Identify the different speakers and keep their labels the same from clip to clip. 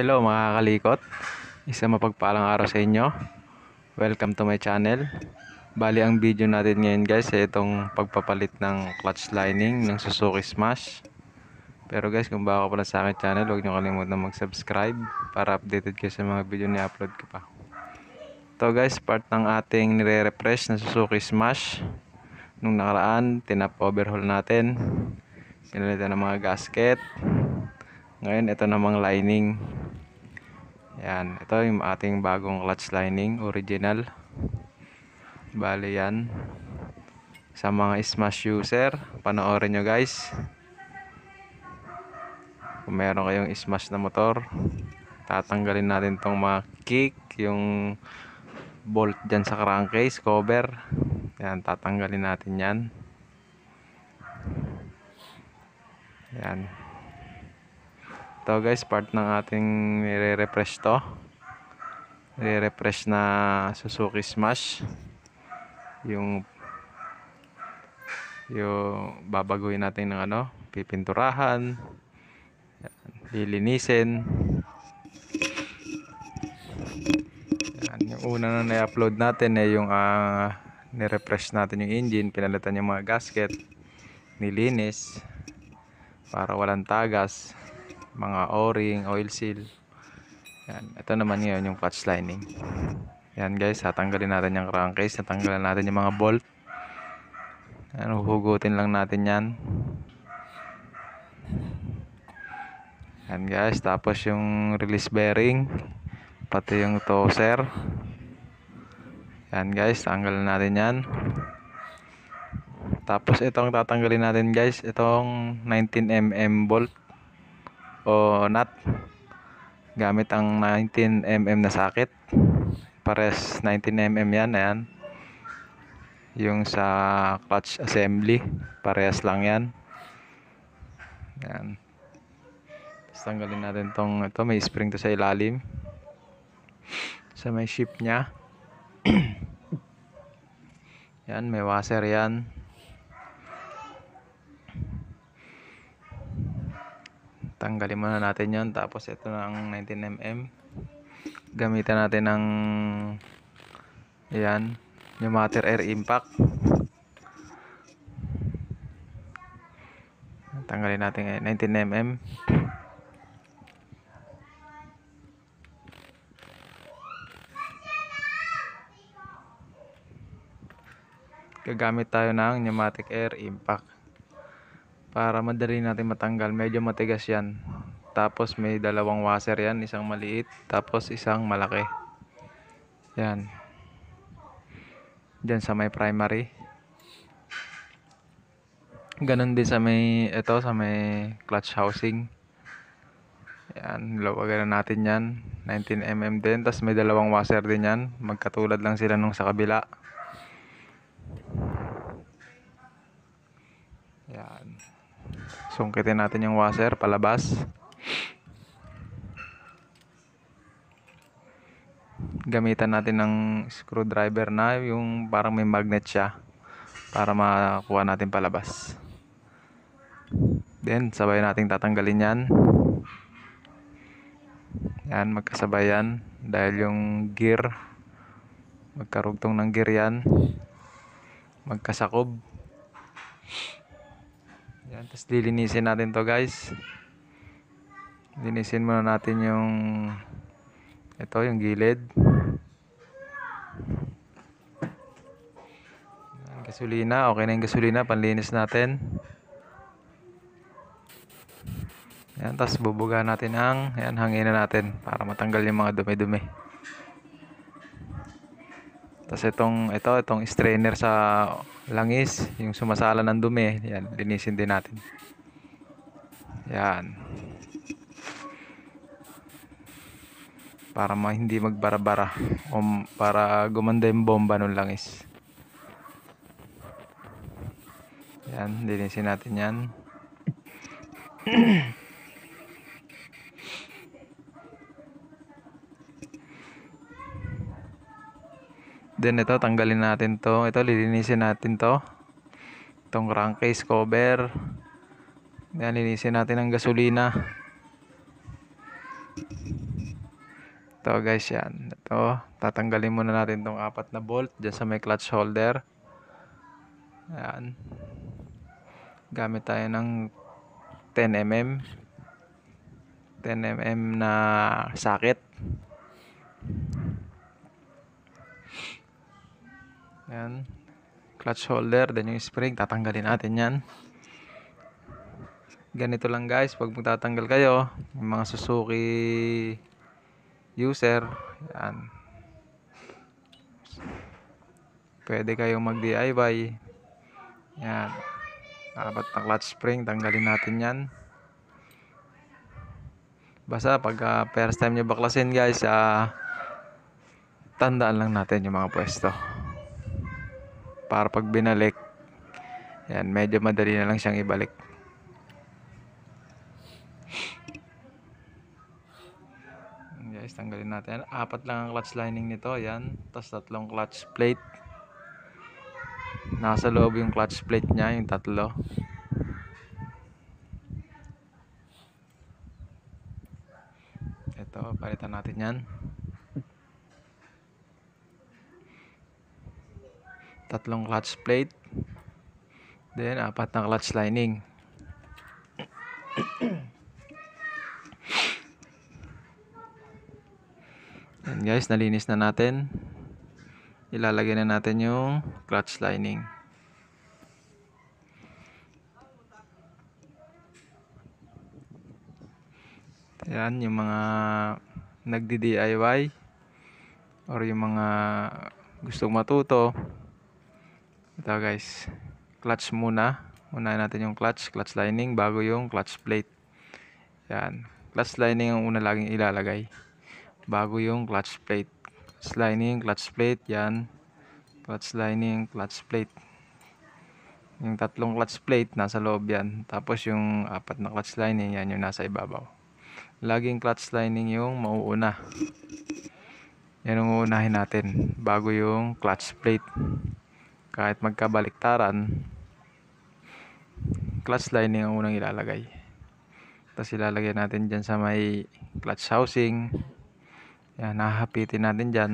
Speaker 1: hello mga kalikot isa mapagpalang araw sa inyo welcome to my channel bali ang video natin ngayon guys ay itong pagpapalit ng clutch lining ng Suzuki Smash pero guys kung bago pa lang sa akin channel huwag nyo kalimutan mag subscribe para updated kayo sa mga video na upload ko pa to guys part ng ating nire-refresh na Suzuki Smash nung nakaraan tinap overhaul natin pinalitan ng mga gasket ngayon ito namang lining yan ito yung ating bagong clutch lining original bale yan sa mga smash user panoorin nyo guys kung meron kayong smash na motor tatanggalin natin tong mga kick yung bolt dyan sa crankcase cover yan tatanggalin natin yan yan ito guys part ng ating nire-refresh to nire-refresh na Suzuki Smash yung yung babaguhin natin ng ano pipinturahan lilinisin yan, yung una na na-upload natin ay eh, yung uh, nirefresh natin yung engine pinalitan yung mga gasket nilinis para walang tagas mga o-ring, oil seal. Yan. Ito naman ngayon yung clutch lining. Yan guys, tanggalin natin yung crankcase, tatanggalin natin yung mga bolt. Yan, hugutin lang natin yan. Yan guys, tapos yung release bearing, pati yung toser. Yan guys, tanggalin natin yan. Tapos itong tatanggalin natin guys, itong 19mm bolt o nut gamit ang 19mm na socket pares 19mm yan ayan yung sa clutch assembly parehas lang yan yan tapos tanggalin natin tong ito may spring to sa ilalim sa may ship nya yan may washer yan tanggalin muna natin yon tapos ito na ang 19mm gamitan natin ng ayan yung matter air impact tanggalin natin 19mm gagamit tayo ng pneumatic air impact para madali natin matanggal. Medyo matigas yan. Tapos may dalawang washer yan. Isang maliit. Tapos isang malaki. Yan. Diyan sa may primary. ganun din sa may, ito sa may clutch housing. Yan. Lawagan natin yan. 19mm din. Tapos may dalawang washer din yan. Magkatulad lang sila nung sa kabila. Sungkitin natin yung washer palabas. Gamitan natin ng screwdriver na yung parang may magnet siya para makuha natin palabas. Then sabay nating tatanggalin yan. Yan magkasabay yan dahil yung gear magkarugtong ng gear yan. Magkasakob. Yan, tapos lilinisin natin to guys. Linisin muna natin yung ito, yung gilid. Yan, gasolina, okay na yung gasolina, panlinis natin. Yan, tapos bubuga natin ang, yan, hanginan natin para matanggal yung mga dumi-dumi. Tapos itong ito, itong strainer sa langis, yung sumasala ng dumi, yan, linisin din natin. Yan. Para ma hindi magbara o para gumanda yung bomba ng langis. Yan, linisin natin yan. Then ito tanggalin natin to. Ito lilinisin natin to. Itong crankcase cover. Yan linisin natin ng gasolina. Ito guys yan. Ito tatanggalin muna natin tong apat na bolt dyan sa may clutch holder. Ayan. Gamit tayo ng 10mm 10mm na socket Ayan. Clutch holder. Then yung spring. Tatanggalin natin yan. Ganito lang guys. Pag magtatanggal kayo. Yung mga Suzuki user. Ayan. Pwede kayong mag DIY. Ayan. Apat na clutch spring. Tanggalin natin yan. Basta pag uh, first time nyo baklasin guys. Ah. Uh, tandaan lang natin yung mga pwesto para pag binalik yan medyo madali na lang siyang ibalik guys tanggalin natin apat lang ang clutch lining nito yan tapos tatlong clutch plate nasa loob yung clutch plate niya yung tatlo ito palitan natin yan tatlong clutch plate, then apat na clutch lining. Yan guys, nalinis na natin. Ilalagay na natin yung clutch lining. Yan, yung mga nagdi-DIY or yung mga gustong matuto ito guys clutch muna unahin natin yung clutch clutch lining bago yung clutch plate yan clutch lining ang una laging ilalagay bago yung clutch plate clutch lining clutch plate yan clutch lining clutch plate yung tatlong clutch plate nasa loob yan tapos yung apat na clutch lining yan yung nasa ibabaw laging clutch lining yung mauuna yan ang uunahin natin bago yung clutch plate kahit magkabaliktaran clutch lining ang unang ilalagay tapos ilalagay natin dyan sa may clutch housing yan, nahahapitin natin dyan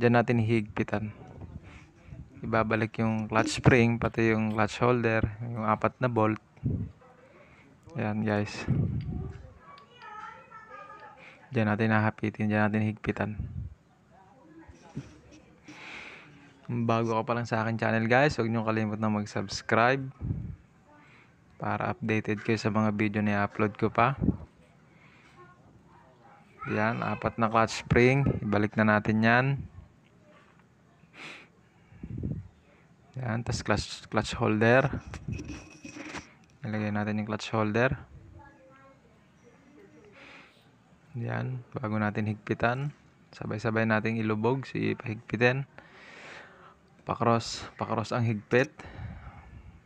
Speaker 1: dyan natin higpitan ibabalik yung clutch spring pati yung clutch holder yung apat na bolt yan guys dyan natin nahapitin dyan natin higpitan bago ka pa lang sa akin channel guys, huwag niyong kalimut na mag-subscribe para updated kayo sa mga video na i-upload ko pa. Yan, apat na clutch spring. Ibalik na natin yan. Yan, tas clutch, clutch holder. ilagay natin yung clutch holder. Yan, bago natin higpitan. Sabay-sabay nating ilubog, so ipahigpitin. Pakros, pakros ang higpit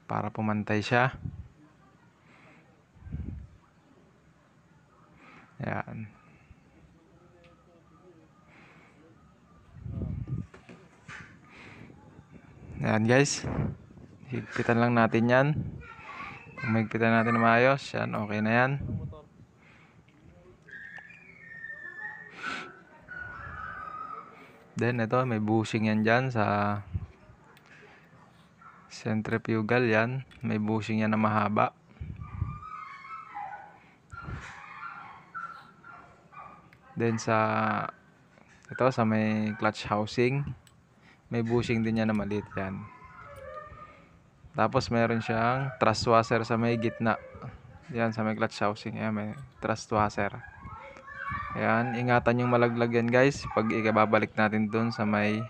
Speaker 1: para pumantay siya. yan yan guys. Higpitan lang natin yan. Kung natin natin maayos, yan okay na yan. Then ito may bushing yan dyan sa Centrifugal yan. May bushing yan na mahaba. Then sa ito sa may clutch housing, may bushing din yan na maliit yan. Tapos meron siyang thrust washer sa may gitna. Yan sa may clutch housing, yan may thrust washer. Ayan, ingatan yung malaglag yan guys pag ikababalik natin dun sa may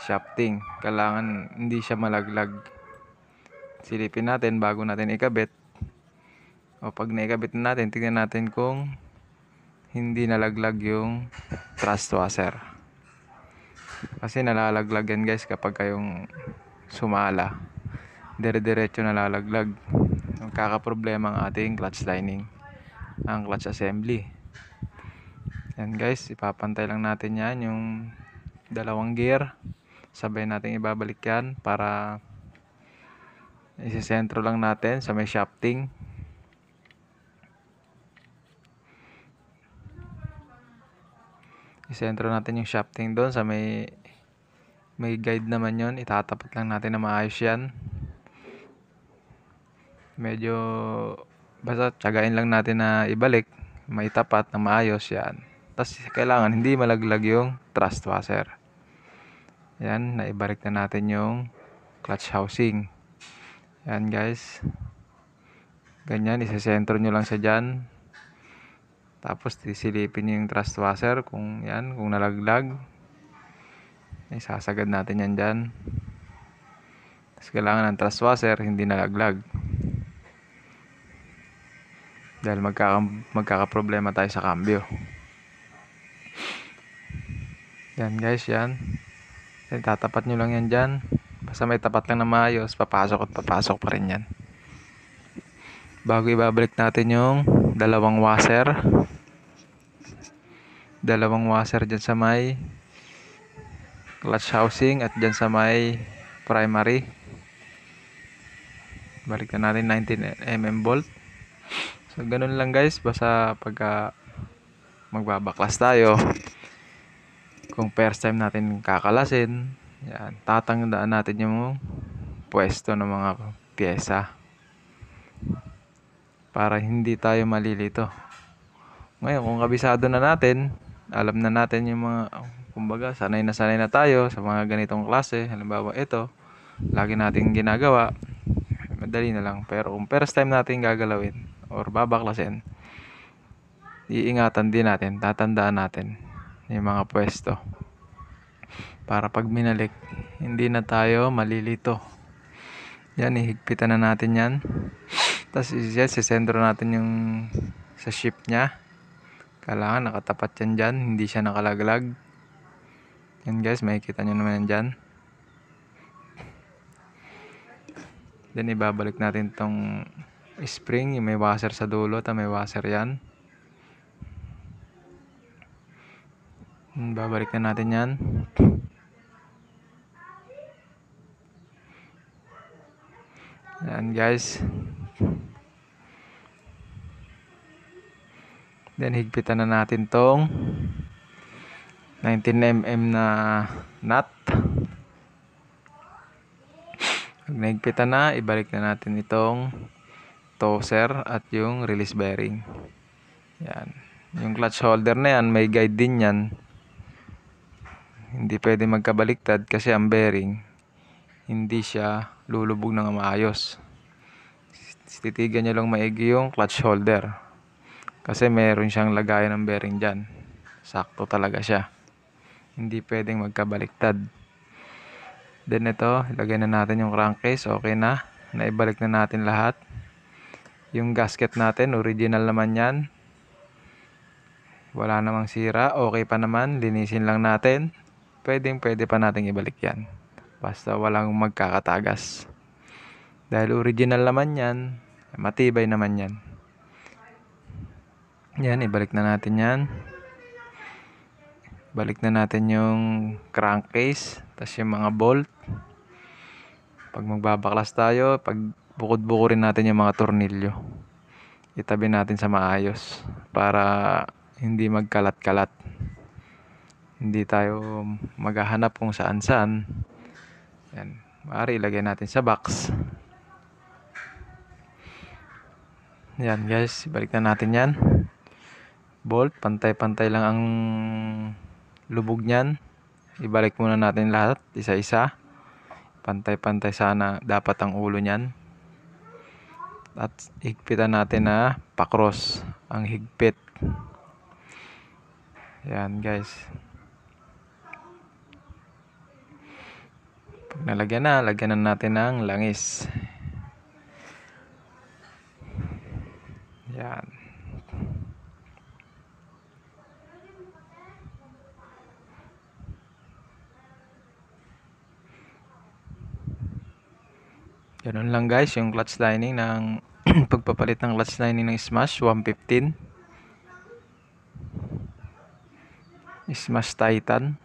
Speaker 1: shafting kailangan hindi siya malaglag silipin natin bago natin ikabit o pag naikabit na natin tignan natin kung hindi nalaglag yung thrust washer kasi nalalaglag yan guys kapag kayong sumala dire diretso nalalaglag ang kakaproblema ang ating clutch lining ang clutch assembly yan guys ipapantay lang natin yan yung dalawang gear sabay natin ibabalik yan para isisentro lang natin sa may shafting isentro natin yung shafting doon sa may may guide naman yon itatapat lang natin na maayos yan medyo basta tsagain lang natin na ibalik maitapat na maayos yan tapos kailangan hindi malaglag yung trust washer yan, naibalik na natin yung clutch housing. Yan guys. Ganyan, isasentro nyo lang siya dyan. Tapos sisilipin nyo yung thrust washer kung yan, kung nalaglag. Isasagad natin yan dyan. Tapos kailangan ng thrust washer, hindi nalaglag. Dahil magkaka, magkakaproblema tayo sa cambio. Yan guys, yan. Eh, tatapat nyo lang yan dyan basta may tapat lang na maayos papasok at papasok pa rin yan bago ibabalik natin yung dalawang washer dalawang washer dyan sa may clutch housing at dyan sa may primary balik na natin 19mm bolt so ganun lang guys basta pag pagka magbabaklas tayo kung first time natin kakalasin, yan, tatangdaan natin yung pwesto ng mga pyesa para hindi tayo malilito. Ngayon, kung kabisado na natin, alam na natin yung mga, kumbaga, sanay na sanay na tayo sa mga ganitong klase. Halimbawa, ito, lagi natin ginagawa, madali na lang. Pero kung first time natin gagalawin or babaklasin, iingatan din natin, tatandaan natin yung mga pwesto. Para pag minalik, hindi na tayo malilito. Yan, ihigpitan na natin yan. Tapos yan, sisentro natin yung sa ship niya. Kailangan nakatapat yan dyan, hindi siya nakalaglag. Yan guys, makikita nyo naman yan dyan. Then ibabalik natin tong spring, yung may washer sa dulo at may washer yan. Hmm, babalik na natin yan. yan guys. Then higpitan na natin tong 19mm na nut. Pag nahigpitan na, ibalik na natin itong toser at yung release bearing. Yan. Yung clutch holder na yan, may guide din yan hindi pwede magkabaliktad kasi ang bearing hindi siya lulubog ng maayos titigan niya lang maigi yung clutch holder kasi meron siyang lagayan ng bearing dyan sakto talaga siya hindi pwedeng magkabaliktad then ito ilagay na natin yung crankcase okay na naibalik na natin lahat yung gasket natin original naman yan wala namang sira okay pa naman linisin lang natin pwedeng pwede pa nating ibalik yan. Basta walang magkakatagas. Dahil original naman yan, matibay naman yan. Yan, ibalik na natin yan. Balik na natin yung crankcase, tapos yung mga bolt. Pag magbabaklas tayo, pag bukod-buko rin natin yung mga tornilyo. Itabi natin sa maayos para hindi magkalat-kalat. Hindi tayo maghahanap kung saan saan. Yan. Maaari ilagay natin sa box. Yan guys, balik na natin yan. Bolt, pantay-pantay lang ang lubog niyan. Ibalik muna natin lahat, isa-isa. Pantay-pantay sana dapat ang ulo niyan at higpitan natin na pakros ang higpit yan guys nalagyan na, lagyan natin ng langis. Yan. Ganun lang guys, yung clutch lining ng pagpapalit ng clutch lining ng Smash 115. Smash Titan.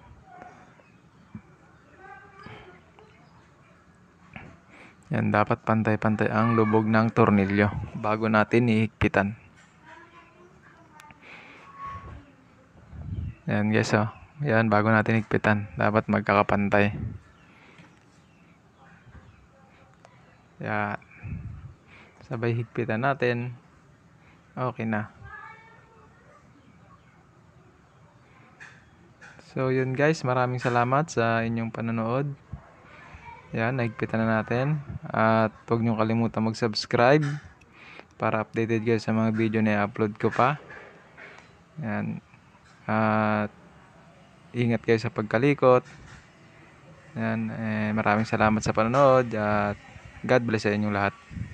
Speaker 1: Yan, dapat pantay-pantay ang lubog ng tornilyo bago natin ihigpitan. Yan guys, oh. Yan, bago natin higpitan. Dapat magkakapantay. Yan. Sabay higpitan natin. Okay na. So, yun guys. Maraming salamat sa inyong panonood. Yan, nahigpitan na natin. At huwag nyo kalimutan mag-subscribe para updated kayo sa mga video na i-upload ko pa. Yan. At ingat guys sa pagkalikot. Yan. Eh, maraming salamat sa panonood at God bless sa inyong lahat.